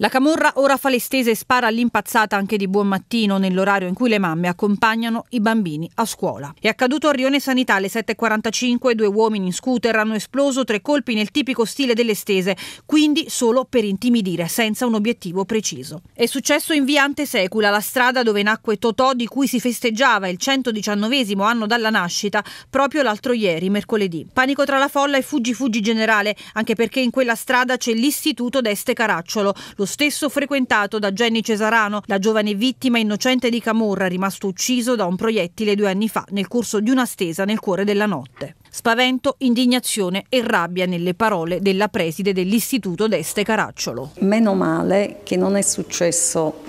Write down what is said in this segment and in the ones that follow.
La camorra ora fa e spara all'impazzata anche di buon mattino nell'orario in cui le mamme accompagnano i bambini a scuola. È accaduto a Rione Sanità alle 7.45, due uomini in scooter hanno esploso tre colpi nel tipico stile delle stese, quindi solo per intimidire, senza un obiettivo preciso. È successo in via Antesecula, la strada dove nacque Totò di cui si festeggiava il 119 anno dalla nascita, proprio l'altro ieri, mercoledì. Panico tra la folla e fuggi fuggi generale, anche perché in quella strada c'è l'istituto d'Este Caracciolo, lo lo stesso frequentato da Jenny Cesarano, la giovane vittima innocente di Camorra rimasto ucciso da un proiettile due anni fa nel corso di una stesa nel cuore della notte. Spavento, indignazione e rabbia nelle parole della preside dell'Istituto d'Este Caracciolo. Meno male che non è successo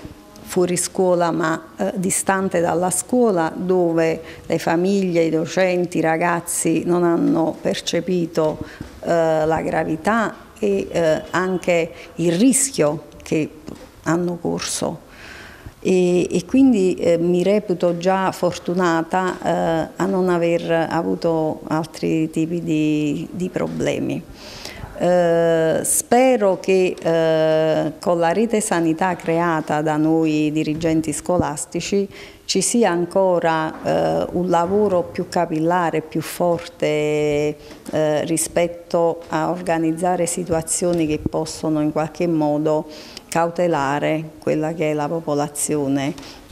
fuori scuola ma eh, distante dalla scuola dove le famiglie, i docenti, i ragazzi non hanno percepito eh, la gravità e eh, anche il rischio che hanno corso. E, e quindi eh, mi reputo già fortunata eh, a non aver avuto altri tipi di, di problemi. Eh, spero che eh, con la rete sanità creata da noi dirigenti scolastici ci sia ancora eh, un lavoro più capillare, più forte eh, rispetto a organizzare situazioni che possono in qualche modo cautelare quella che è la popolazione